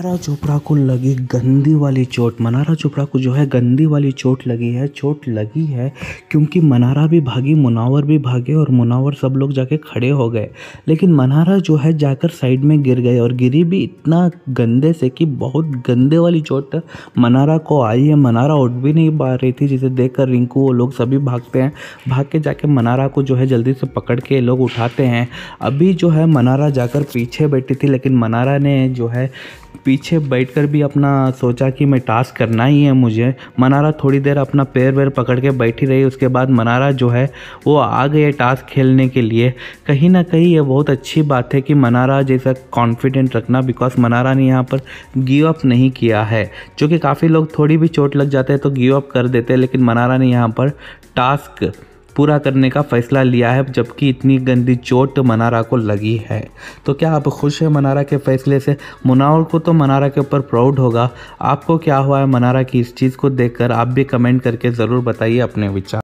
मनारा चोपड़ा को लगी गंदी वाली चोट मनारा चोपड़ा को जो है गंदी वाली चोट लगी है चोट लगी है क्योंकि मनारा भी भागी मुनावर भी भागे और मुनावर सब लोग जाके खड़े हो गए लेकिन मनारा जो है जाकर साइड में गिर गए और गिरी भी इतना गंदे से कि बहुत गंदे वाली चोट मनारा को आई है मनारा उठ भी नहीं पा रही थी जिसे देख कर रिंकू वो लोग सभी भागते हैं भाग के जाके मनारा को जो है जल्दी से पकड़ के लोग उठाते हैं अभी जो है मनारा जाकर पीछे बैठी थी लेकिन मनारा ने जो है पीछे बैठकर भी अपना सोचा कि मैं टास्क करना ही है मुझे मनारा थोड़ी देर अपना पैर वैर पकड़ के बैठी रही उसके बाद मनारा जो है वो आ गए टास्क खेलने के लिए कहीं ना कहीं ये बहुत अच्छी बात है कि मनारा जैसा कॉन्फिडेंट रखना बिकॉज मनारा ने यहाँ पर गिव अप नहीं किया है चूँकि काफ़ी लोग थोड़ी भी चोट लग जाते हैं तो गिव अप कर देते हैं लेकिन मनारा ने यहाँ पर टास्क पूरा करने का फैसला लिया है जबकि इतनी गंदी चोट मनारा को लगी है तो क्या आप खुश हैं मनारा के फैसले से मुनावर को तो मनारा के ऊपर प्राउड होगा आपको क्या हुआ है मनारा की इस चीज़ को देखकर आप भी कमेंट करके ज़रूर बताइए अपने विचार